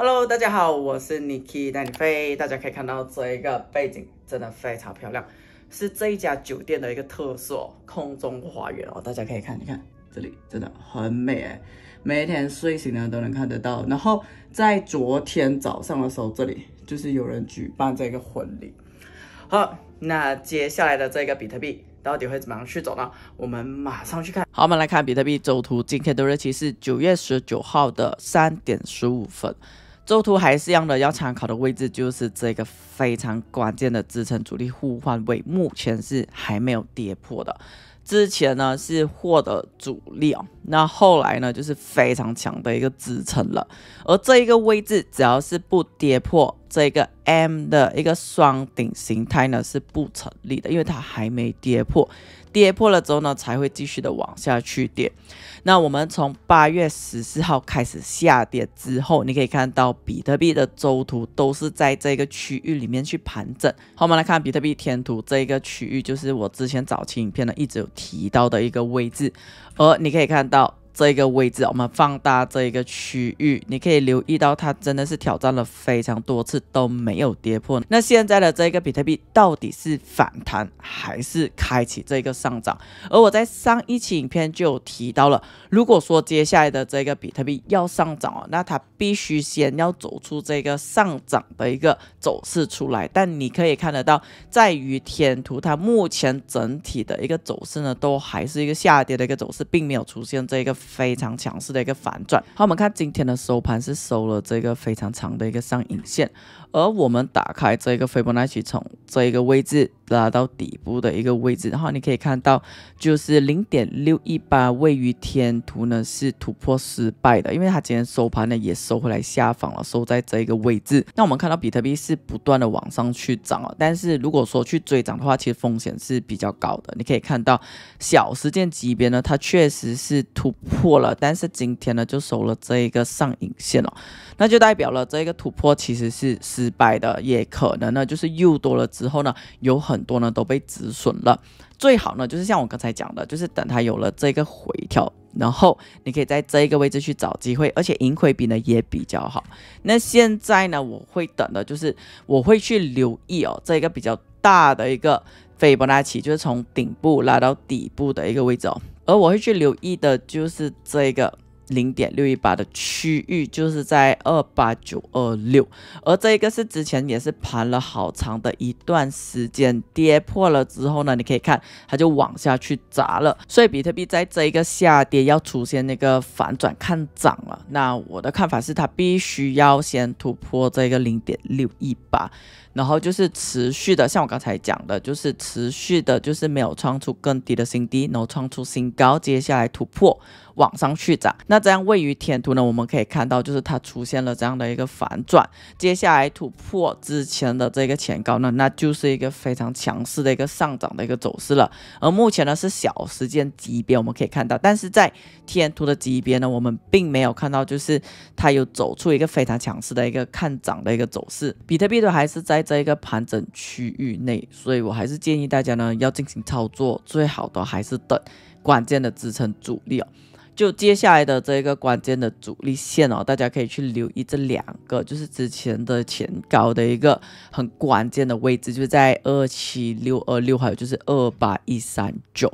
Hello，大家好，我是 Niki 带你飞。大家可以看到，这一个背景真的非常漂亮，是这一家酒店的一个特色空中花园哦。大家可以看，你看这里真的很美哎，每一天睡醒呢都能看得到。然后在昨天早上的时候，这里就是有人举办这个婚礼。好，那接下来的这个比特币到底会怎么样去走呢？我们马上去看好。我们来看比特币周图，今天的日期是九月十九号的三点十五分。周图还是一样的，要参考的位置就是这个非常关键的支撑阻力互换位，目前是还没有跌破的。之前呢是获得阻力哦，那后来呢就是非常强的一个支撑了。而这一个位置，只要是不跌破。这个 M 的一个双顶形态呢是不成立的，因为它还没跌破，跌破了之后呢才会继续的往下去跌。那我们从八月十四号开始下跌之后，你可以看到比特币的周图都是在这个区域里面去盘整。我们来看比特币天图这一个区域，就是我之前早期影片呢一直有提到的一个位置，而你可以看到。这一个位置，我们放大这一个区域，你可以留意到，它真的是挑战了非常多次都没有跌破。那现在的这个比特币到底是反弹还是开启这个上涨？而我在上一期影片就提到了，如果说接下来的这个比特币要上涨啊，那它必须先要走出这个上涨的一个走势出来。但你可以看得到，在于天图，它目前整体的一个走势呢，都还是一个下跌的一个走势，并没有出现这个。非常强势的一个反转。好，我们看今天的收盘是收了这个非常长的一个上影线，而我们打开这个斐波那契从这一个位置。拉到底部的一个位置，然后你可以看到，就是零点六一八位于天图呢是突破失败的，因为它今天收盘呢也收回来下方了，收在这一个位置。那我们看到比特币是不断的往上去涨了，但是如果说去追涨的话，其实风险是比较高的。你可以看到小时间级别呢，它确实是突破了，但是今天呢就收了这一个上影线了，那就代表了这个突破其实是失败的，也可能呢就是又多了之后呢有很很多呢都被止损了，最好呢就是像我刚才讲的，就是等它有了这个回调，然后你可以在这一个位置去找机会，而且盈亏比呢也比较好。那现在呢我会等的，就是我会去留意哦，这一个比较大的一个斐波那契，就是从顶部拉到底部的一个位置哦，而我会去留意的就是这个。零点六一八的区域就是在二八九二六，而这一个是之前也是盘了好长的一段时间，跌破了之后呢，你可以看它就往下去砸了，所以比特币在这一个下跌要出现那个反转看涨了。那我的看法是，它必须要先突破这个零点六一八，然后就是持续的，像我刚才讲的，就是持续的，就是没有创出更低的新低，然后创出新高，接下来突破。往上去涨，那这样位于天图呢，我们可以看到就是它出现了这样的一个反转，接下来突破之前的这个前高呢，那就是一个非常强势的一个上涨的一个走势了。而目前呢是小时间级别我们可以看到，但是在天图的级别呢，我们并没有看到就是它有走出一个非常强势的一个看涨的一个走势。比特币都还是在这一个盘整区域内，所以我还是建议大家呢要进行操作，最好的还是等关键的支撑阻力哦。就接下来的这个关键的阻力线哦，大家可以去留意这两个，就是之前的前高的一个很关键的位置，就在二七六二六，还有就是二八一三九。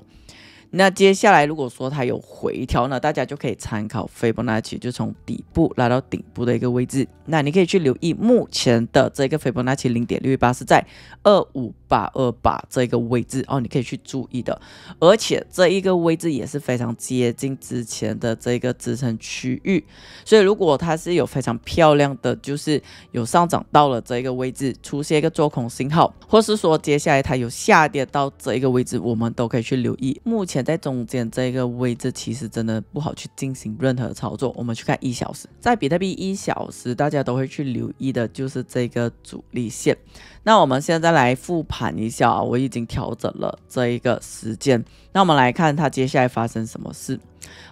那接下来，如果说它有回调呢，大家就可以参考斐波那契，就从底部拉到顶部的一个位置。那你可以去留意目前的这个斐波那契零点六一八是在二五八二八这个位置哦，你可以去注意的。而且这一个位置也是非常接近之前的这个支撑区域，所以如果它是有非常漂亮的，就是有上涨到了这一个位置出现一个做空信号，或是说接下来它有下跌到这一个位置，我们都可以去留意目前。在中间这个位置其实真的不好去进行任何操作。我们去看一小时，在比特币一小时，大家都会去留意的就是这个阻力线。那我们现在来复盘一下啊，我已经调整了这一个时间。那我们来看它接下来发生什么事。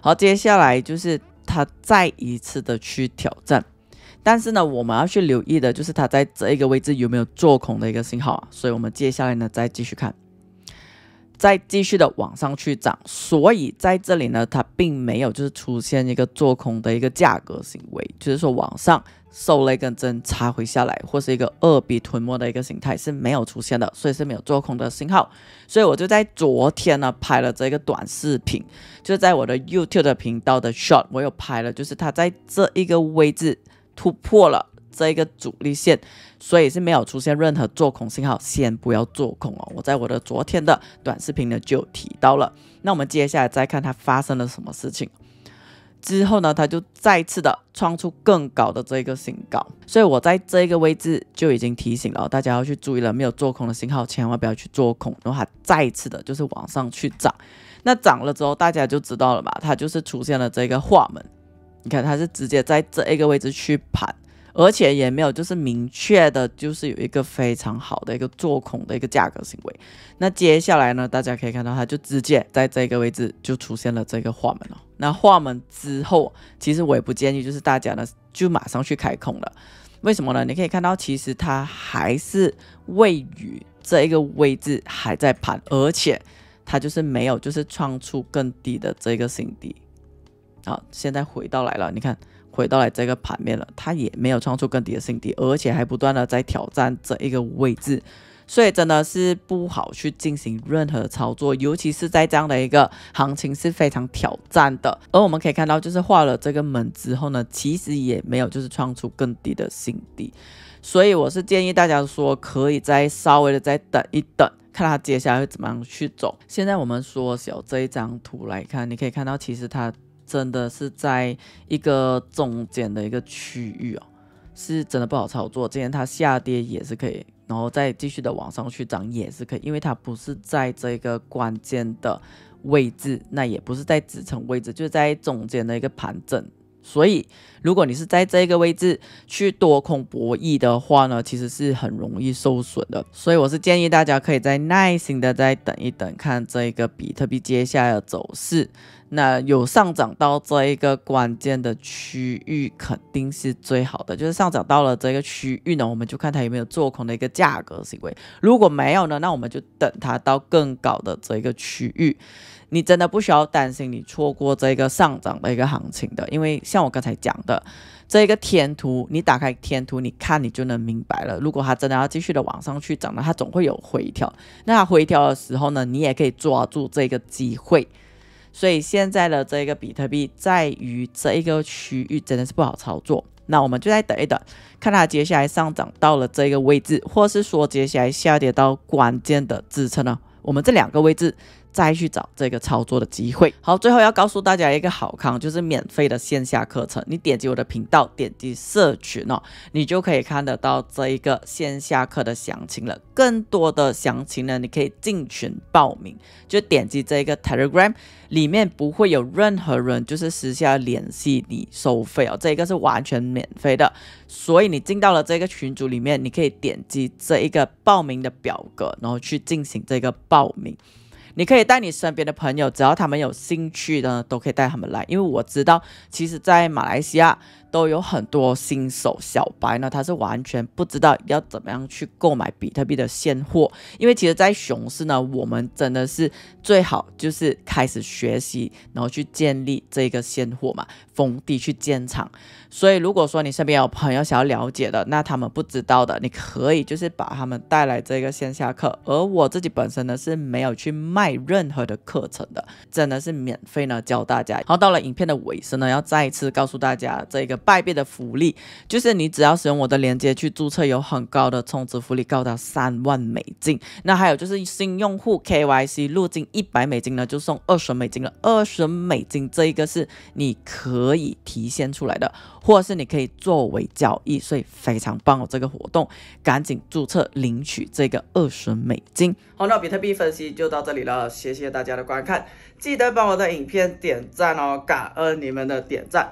好，接下来就是它再一次的去挑战，但是呢，我们要去留意的就是它在这一个位置有没有做空的一个信号啊。所以我们接下来呢，再继续看。再继续的往上去涨，所以在这里呢，它并没有就是出现一个做空的一个价格行为，就是说往上受了一根针插回下来，或是一个二笔吞没的一个形态是没有出现的，所以是没有做空的信号。所以我就在昨天呢拍了这个短视频，就在我的 YouTube 频道的 Short，我有拍了，就是它在这一个位置突破了。这一个主力线，所以是没有出现任何做空信号，先不要做空哦。我在我的昨天的短视频呢就提到了，那我们接下来再看它发生了什么事情。之后呢，它就再次的创出更高的这个新高，所以我在这个位置就已经提醒了大家要去注意了，没有做空的信号，千万不要去做空。然后它再次的就是往上去涨，那涨了之后大家就知道了吧，它就是出现了这个画门，你看它是直接在这一个位置去盘。而且也没有，就是明确的，就是有一个非常好的一个做空的一个价格行为。那接下来呢，大家可以看到，它就直接在这个位置就出现了这个画门了。那画门之后，其实我也不建议就是大家呢就马上去开空了。为什么呢？你可以看到，其实它还是位于这一个位置还在盘，而且它就是没有就是创出更低的这个新低。好，现在回到来了，你看。回到了这个盘面了，它也没有创出更低的新低，而且还不断的在挑战这一个位置，所以真的是不好去进行任何操作，尤其是在这样的一个行情是非常挑战的。而我们可以看到，就是画了这个门之后呢，其实也没有就是创出更低的新低，所以我是建议大家说可以再稍微的再等一等，看它接下来会怎么样去走。现在我们缩小这一张图来看，你可以看到其实它。真的是在一个中间的一个区域哦，是真的不好操作。今天它下跌也是可以，然后再继续的往上去涨也是可以，因为它不是在这个关键的位置，那也不是在支撑位置，就在中间的一个盘整。所以，如果你是在这个位置去多空博弈的话呢，其实是很容易受损的。所以，我是建议大家可以再耐心的再等一等，看这个比特币接下来的走势。那有上涨到这一个关键的区域，肯定是最好的。就是上涨到了这个区域呢，我们就看它有没有做空的一个价格行为。如果没有呢，那我们就等它到更高的这一个区域。你真的不需要担心你错过这个上涨的一个行情的，因为像我刚才讲的这一个天图，你打开天图，你看你就能明白了。如果它真的要继续的往上去涨呢，它总会有回调。那它回调的时候呢，你也可以抓住这个机会。所以现在的这个比特币，在于这一个区域真的是不好操作，那我们就再等一等，看它接下来上涨到了这个位置，或是说接下来下跌到关键的支撑呢？我们这两个位置。再去找这个操作的机会。好，最后要告诉大家一个好康，就是免费的线下课程。你点击我的频道，点击社群哦，你就可以看得到这一个线下课的详情了。更多的详情呢，你可以进群报名，就点击这一个 Telegram，里面不会有任何人就是私下联系你收费哦，这一个是完全免费的。所以你进到了这个群组里面，你可以点击这一个报名的表格，然后去进行这个报名。你可以带你身边的朋友，只要他们有兴趣的，都可以带他们来，因为我知道，其实，在马来西亚。都有很多新手小白呢，他是完全不知道要怎么样去购买比特币的现货，因为其实，在熊市呢，我们真的是最好就是开始学习，然后去建立这个现货嘛，封地去建仓。所以，如果说你身边有朋友想要了解的，那他们不知道的，你可以就是把他们带来这个线下课。而我自己本身呢，是没有去卖任何的课程的，真的是免费呢教大家。然后到了影片的尾声呢，要再一次告诉大家这个。拜倍的福利，就是你只要使用我的链接去注册，有很高的充值福利，高达三万美金。那还有就是新用户 KYC 入金一百美金呢，就送二十美金了。二十美金这一个是你可以提现出来的，或者是你可以作为交易，所以非常棒哦。这个活动，赶紧注册领取这个二十美金。好，那比特币分析就到这里了，谢谢大家的观看，记得帮我的影片点赞哦，感恩你们的点赞。